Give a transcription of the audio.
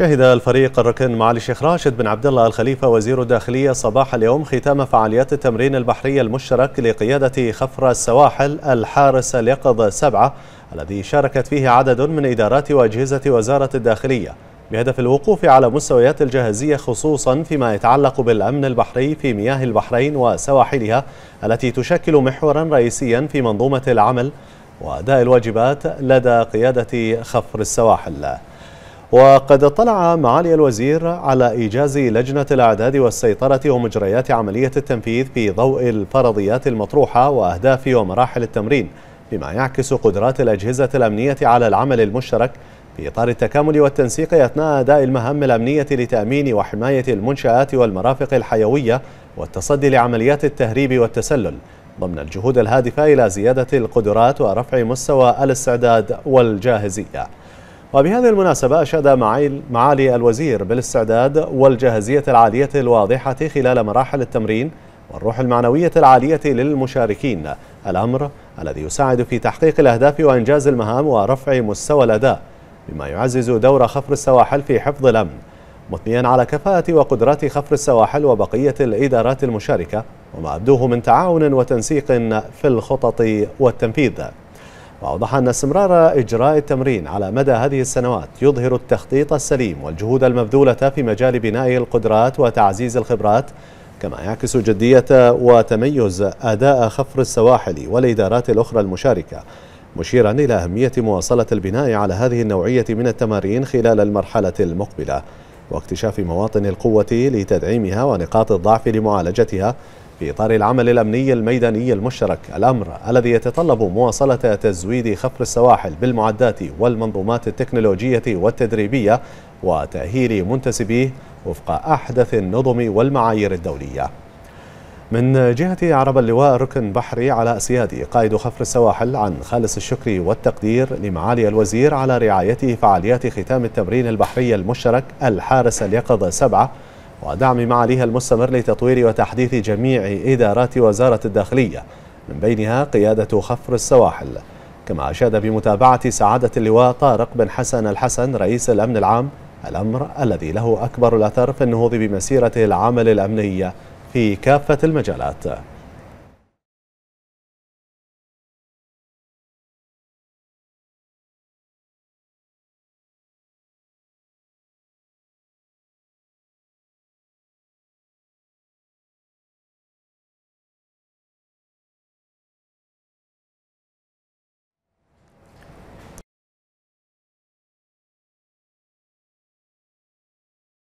شهد الفريق الركن معالي الشيخ راشد بن عبد الله الخليفه وزير الداخليه صباح اليوم ختام فعاليات التمرين البحري المشترك لقياده خفر السواحل الحارس اليقظ سبعه الذي شاركت فيه عدد من ادارات واجهزه وزاره الداخليه بهدف الوقوف على مستويات الجاهزيه خصوصا فيما يتعلق بالامن البحري في مياه البحرين وسواحلها التي تشكل محورا رئيسيا في منظومه العمل واداء الواجبات لدى قياده خفر السواحل. وقد اطلع معالي الوزير على إيجاز لجنة الأعداد والسيطرة ومجريات عملية التنفيذ في ضوء الفرضيات المطروحة وأهداف ومراحل التمرين بما يعكس قدرات الأجهزة الأمنية على العمل المشترك في إطار التكامل والتنسيق أثناء أداء المهام الأمنية لتأمين وحماية المنشآت والمرافق الحيوية والتصدي لعمليات التهريب والتسلل ضمن الجهود الهادفة إلى زيادة القدرات ورفع مستوى الاستعداد والجاهزية وبهذه المناسبة أشاد معالي الوزير بالاستعداد والجاهزية العالية الواضحة خلال مراحل التمرين والروح المعنوية العالية للمشاركين الأمر الذي يساعد في تحقيق الأهداف وإنجاز المهام ورفع مستوى الأداء مما يعزز دور خفر السواحل في حفظ الأمن مثنيا على كفاءة وقدرات خفر السواحل وبقية الإدارات المشاركة وما أبدوه من تعاون وتنسيق في الخطط والتنفيذ وأوضح أن استمرار إجراء التمرين على مدى هذه السنوات يظهر التخطيط السليم والجهود المبذولة في مجال بناء القدرات وتعزيز الخبرات كما يعكس جدية وتميز أداء خفر السواحل والإدارات الأخرى المشاركة مشيرا إلى أهمية مواصلة البناء على هذه النوعية من التمارين خلال المرحلة المقبلة واكتشاف مواطن القوة لتدعيمها ونقاط الضعف لمعالجتها في إطار العمل الأمني الميداني المشترك الأمر الذي يتطلب مواصلة تزويد خفر السواحل بالمعدات والمنظومات التكنولوجية والتدريبية وتأهيل منتسبيه وفق أحدث النظم والمعايير الدولية من جهة عرب اللواء ركن بحري على سيادي قائد خفر السواحل عن خالص الشكر والتقدير لمعالي الوزير على رعايته فعاليات ختام التمرين البحري المشترك الحارس اليقظة سبعة ودعم معاليها المستمر لتطوير وتحديث جميع إدارات وزارة الداخلية من بينها قيادة خفر السواحل كما أشاد بمتابعة سعادة اللواء طارق بن حسن الحسن رئيس الأمن العام الأمر الذي له أكبر الأثر في النهوض بمسيرته العمل الأمنية في كافة المجالات